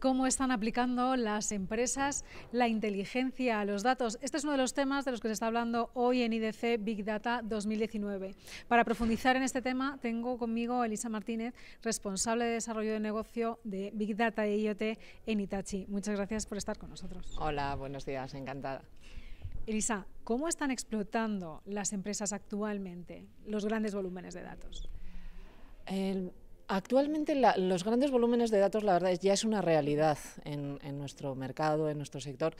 cómo están aplicando las empresas la inteligencia a los datos. Este es uno de los temas de los que se está hablando hoy en IDC Big Data 2019. Para profundizar en este tema, tengo conmigo Elisa Martínez, responsable de desarrollo de negocio de Big Data y IoT en Itachi. Muchas gracias por estar con nosotros. Hola, buenos días, encantada. Elisa, ¿cómo están explotando las empresas actualmente los grandes volúmenes de datos? actualmente los grandes volúmenes de datos, la verdad, ya es una realidad en, nuestro mercado, en nuestro sector,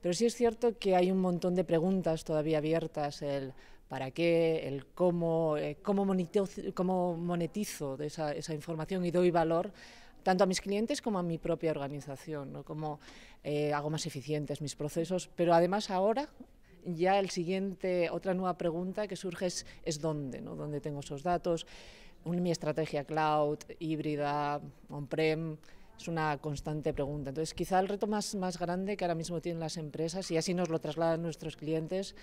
pero sí es cierto que hay un montón de preguntas todavía abiertas, el para qué, el cómo, eh, cómo, monetizo, esa, información y doy valor tanto a mis clientes como a mi propia organización, ¿no? cómo eh, hago más eficientes mis procesos, pero además ahora ya el siguiente, otra nueva pregunta que surge es, dónde, ¿no? ¿Dónde tengo esos datos? Un, mi estrategia cloud, híbrida, on-prem, es una constante pregunta. Entonces, quizá el reto más, más grande que ahora mismo tienen las empresas, y así nos lo trasladan nuestros clientes,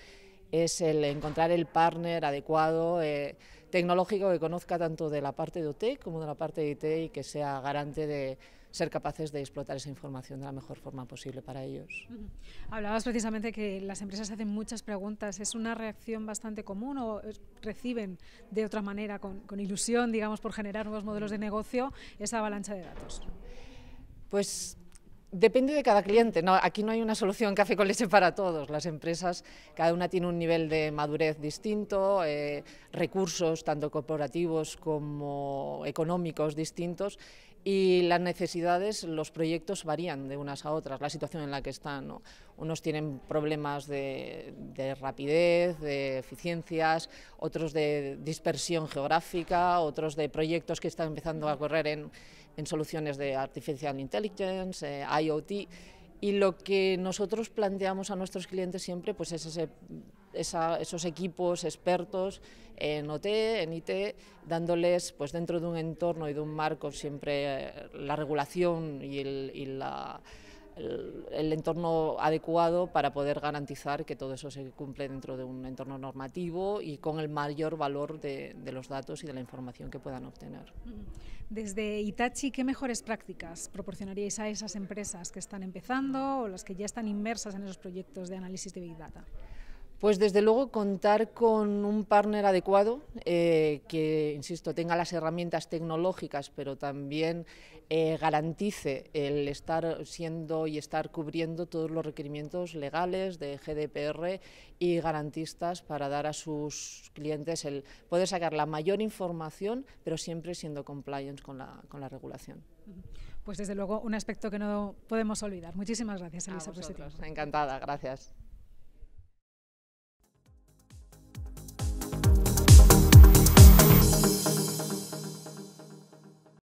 es el encontrar el partner adecuado, eh, tecnológico, que conozca tanto de la parte de OT como de la parte de IT y que sea garante de ser capaces de explotar esa información de la mejor forma posible para ellos. Hablabas precisamente que las empresas hacen muchas preguntas. ¿Es una reacción bastante común o reciben de otra manera, con, ilusión, digamos, por generar nuevos modelos de negocio, esa avalancha de datos? Pues Depende de cada cliente. No, aquí no hay una solución café con leche para todos. Las empresas, cada una tiene un nivel de madurez distinto, eh, recursos tanto corporativos como económicos distintos y las necesidades, los proyectos varían de unas a otras, la situación en la que están. Unos tienen problemas de, rapidez, de eficiencias, otros de dispersión geográfica, otros de proyectos que están empezando a correr en, soluciones de Artificial Intelligence, eh, IoT. Y lo que nosotros planteamos a nuestros clientes siempre pues, es ese esos equipos expertos en OT, en IT, dándoles pues dentro de un entorno y de un marco siempre eh, la regulación y el, entorno adecuado para poder garantizar que todo eso se cumple dentro de un entorno normativo y con el mayor valor de, de los datos y de la información que puedan obtener. Desde Itachi, ¿qué mejores prácticas proporcionaríais a esas empresas que están empezando o las que ya están inmersas en esos proyectos de análisis de Big Data? Pues desde luego contar con un partner adecuado eh, que, insisto, tenga las herramientas tecnológicas, pero también eh, garantice el estar siendo y estar cubriendo todos los requerimientos legales de GDPR y garantistas para dar a sus clientes el poder sacar la mayor información, pero siempre siendo compliance con la, regulación. Pues desde luego un aspecto que no podemos olvidar. Muchísimas gracias, Elisa, este Encantada, gracias.